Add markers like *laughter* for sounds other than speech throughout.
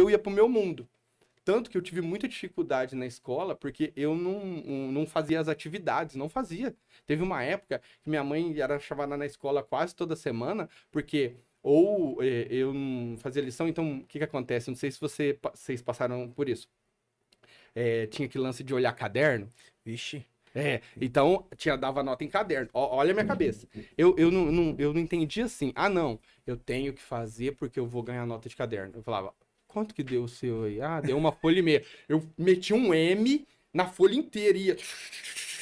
eu ia pro meu mundo. Tanto que eu tive muita dificuldade na escola, porque eu não, não fazia as atividades, não fazia. Teve uma época que minha mãe era chamada na escola quase toda semana, porque ou é, eu não fazia lição, então o que, que acontece? não sei se você, vocês passaram por isso. É, tinha aquele lance de olhar caderno. Vixe. É, então tinha, dava nota em caderno. O, olha a minha cabeça. Eu, eu, não, não, eu não entendi assim. Ah, não, eu tenho que fazer porque eu vou ganhar nota de caderno. Eu falava, quanto que deu o seu aí? Ah, deu uma folha e meia. Eu meti um M na folha inteira. Ia...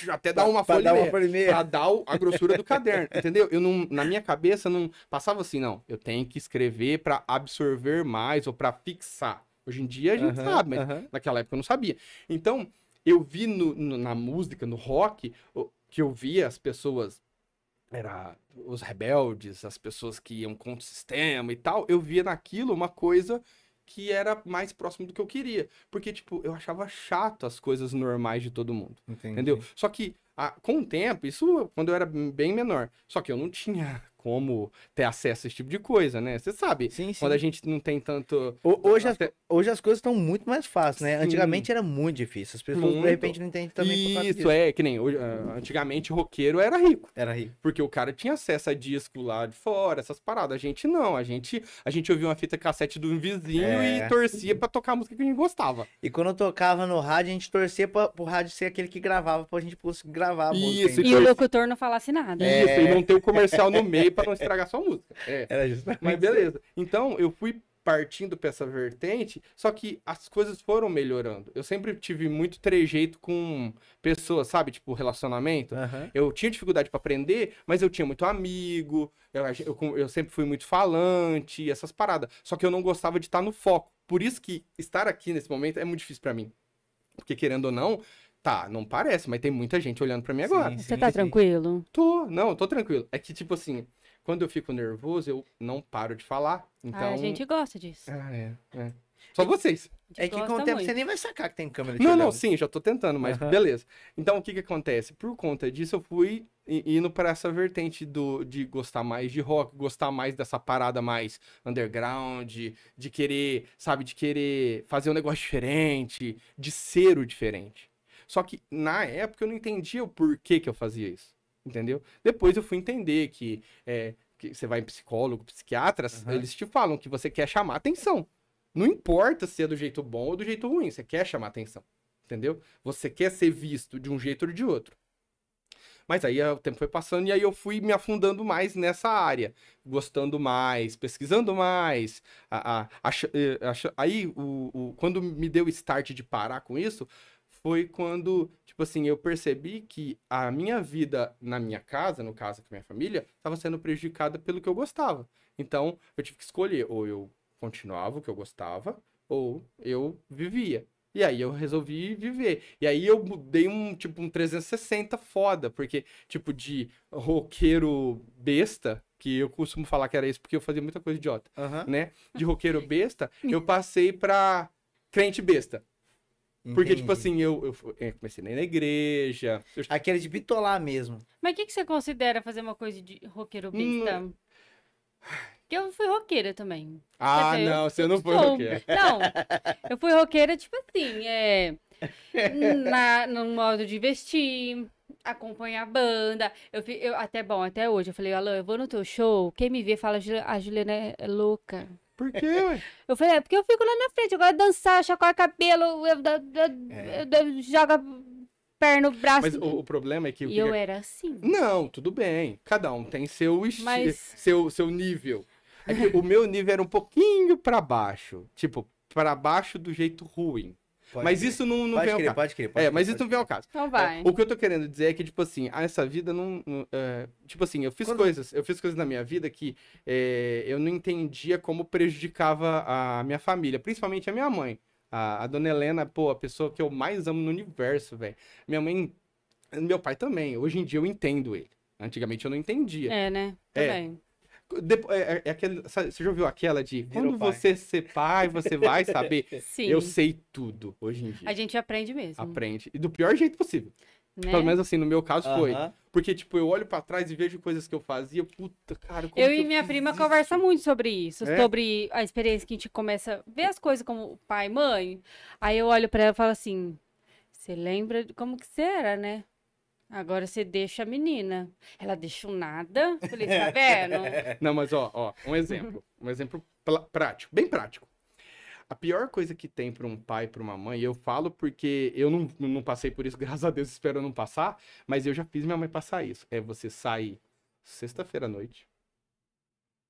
Até dar uma, pra, folha, pra dar uma folha e meia. Pra dar a grossura do caderno, entendeu? Eu não, na minha cabeça não passava assim, não. Eu tenho que escrever para absorver mais ou para fixar. Hoje em dia a gente uhum, sabe, mas uhum. naquela época eu não sabia. Então, eu vi no, no, na música, no rock, que eu via as pessoas era os rebeldes, as pessoas que iam contra o sistema e tal, eu via naquilo uma coisa que era mais próximo do que eu queria. Porque, tipo, eu achava chato as coisas normais de todo mundo. Entendi. Entendeu? Só que, a, com o tempo, isso quando eu era bem menor. Só que eu não tinha como ter acesso a esse tipo de coisa, né? Você sabe, sim, sim. quando a gente não tem tanto. Hoje, as, hoje as coisas estão muito mais fáceis, né? Sim. Antigamente era muito difícil. As pessoas muito. de repente não entendem também. Isso é, que nem ah, antigamente roqueiro era rico. Era rico. Porque o cara tinha acesso a disco lá de fora, essas paradas. A gente não. A gente, a gente ouvia uma fita cassete do vizinho é. e torcia para tocar a música que a gente gostava. E quando eu tocava no rádio, a gente torcia pra, pro rádio ser aquele que gravava pra gente conseguir gravar a música. Isso, e, e o locutor não falasse nada. Isso, é. e não ter o comercial no meio para não estragar sua música. *laughs* É. Era justamente. Mas beleza. Então, eu fui partindo para essa vertente, só que as coisas foram melhorando. Eu sempre tive muito trejeito com pessoas, sabe? Tipo, relacionamento. Uhum. Eu tinha dificuldade para aprender, mas eu tinha muito amigo, eu, eu, eu, sempre fui muito falante, essas paradas. Só que eu não gostava de estar no foco. Por isso que estar aqui nesse momento é muito difícil para mim. Porque, querendo ou não, Tá, não parece, mas tem muita gente olhando para mim agora. Sim, sim, Você tá sim. tranquilo? Tô, não, tô tranquilo. É que, tipo assim, quando eu fico nervoso, eu não paro de falar. Ah, então... Ah, a gente gosta disso. Ah, é, é. Só vocês. É que com o tempo muito. você nem vai sacar que tem câmera. Não, olhando. não, sim, já tô tentando, mas uhum. beleza. Então, o que que acontece? Por conta disso, eu fui indo para essa vertente do, de gostar mais de rock, gostar mais dessa parada mais underground, de querer, sabe, de querer fazer um negócio diferente, de ser o diferente. Só que na época eu não entendia o porquê que eu fazia isso, entendeu? Depois eu fui entender que, é, que você vai em psicólogo, psiquiatras, uhum. eles te falam que você quer chamar atenção. Não importa se é do jeito bom ou do jeito ruim, você quer chamar atenção, entendeu? Você quer ser visto de um jeito ou de outro. Mas aí o tempo foi passando e aí eu fui me afundando mais nessa área, gostando mais, pesquisando mais. A, a, a, eh, aí o, o, quando me deu o start de parar com isso, foi quando, tipo assim, eu percebi que a minha vida na minha casa, no caso com a minha família, estava sendo prejudicada pelo que eu gostava. Então, eu tive que escolher, ou eu continuava o que eu gostava, ou eu vivia. E aí eu resolvi viver. E aí eu mudei um, tipo, um 360 foda, porque, tipo, de roqueiro besta, que eu costumo falar que era isso, porque eu fazia muita coisa idiota, uhum. né? De roqueiro *laughs* besta, eu passei pra crente besta. Porque, tipo Entendi. tipo assim, eu, eu é, comecei na igreja. Eu... Aquele de bitolar mesmo. Mas o que, que você considera fazer uma coisa de roqueiro besta? Hum. Porque eu fui roqueira também. Ah, dizer, não, eu... você não foi Sou... roqueira. Não, eu fui roqueira, tipo assim, é... Na, no modo de vestir, acompanhar a banda. Eu, eu, até, bom, até hoje, eu falei, alô eu vou no teu show, quem me vê fala, a Juliana é louca. Por quê, ué? Eu falei, é porque eu fico lá na frente, eu gosto de dançar, chacoar cabelo, eu, é. eu, eu, eu joga perna, braço. Mas o, o, problema é que. E que eu é era assim. Não, tudo bem. Cada um tem seu Mas... seu, seu nível. É que o meu nível era um pouquinho para baixo. Tipo, para baixo do jeito ruim. Pode mas crer. isso não, não vem crer, ao caso. Pode crer, pode é, crer, mas isso não vem ao caso. Então vai. É, o que eu tô querendo dizer é que, tipo assim, ah, essa vida não. não é, tipo assim, eu fiz Quando... coisas, eu fiz coisas na minha vida que é, eu não entendia como prejudicava a minha família, principalmente a minha mãe. A, a dona Helena, pô, a pessoa que eu mais amo no universo, velho. Minha mãe. Meu pai também. Hoje em dia eu entendo ele. Antigamente eu não entendia. É, né? É, também. É, é, é aquele, você já ouviu aquela de quando você ser pai, você vai saber? *laughs* Sim. Eu sei tudo hoje em dia. A gente aprende mesmo. Aprende. E do pior jeito possível. Né? Pelo menos assim, no meu caso uh -huh. foi. Porque, tipo, eu olho para trás e vejo coisas que eu fazia. Puta, cara, como Eu e eu minha prima isso? conversa muito sobre isso, é? sobre a experiência que a gente começa a ver as coisas como pai, mãe. Aí eu olho para ela e falo assim: você lembra de como que você era, né? Agora você deixa a menina. Ela deixa o nada. falei, tá vendo? *laughs* Não, mas ó, ó, um exemplo. Um exemplo prático, bem prático. A pior coisa que tem para um pai, para uma mãe, eu falo porque eu não, não passei por isso, *laughs* graças a Deus, espero não passar, mas eu já fiz minha mãe passar isso. É você sair sexta-feira à noite,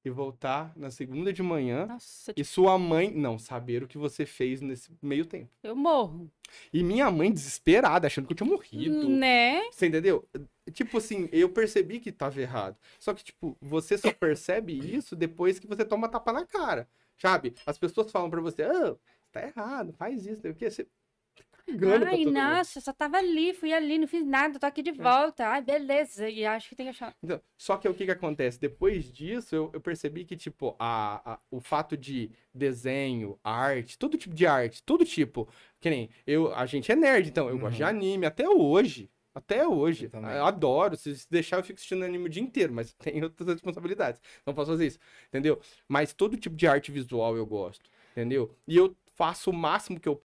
e voltar na segunda de manhã Nossa, e tipo sua mãe não saber o que você fez nesse meio tempo. Eu morro. E minha mãe desesperada, achando que eu tinha morrido. Né? Você entendeu? Tipo assim, eu percebi que tava errado. Só que, tipo, você só *coughs* percebe isso depois que você toma tapa na cara. Sabe? As pessoas falam para você, ah, tá errado, faz isso, quê. você grana. Ai, nossa, só tava ali, fui ali, não fiz nada, tô aqui de é. volta. É. Ai, beleza. E acho que tem que achar. Então, só que o que que acontece? Depois disso, eu, eu percebi que, tipo, a, a, o fato de desenho, arte, todo tipo de arte, todo tipo. Que nem eu, a gente é nerd, então eu uhum. gosto de uhum. anime até hoje. Até hoje. Eu, eu adoro. Se deixar, eu fico assistindo anime o dia inteiro, mas *laughs* tem outras responsabilidades. Não posso fazer isso. Entendeu? Mas todo tipo de arte visual eu gosto. Entendeu? E eu faço o máximo que eu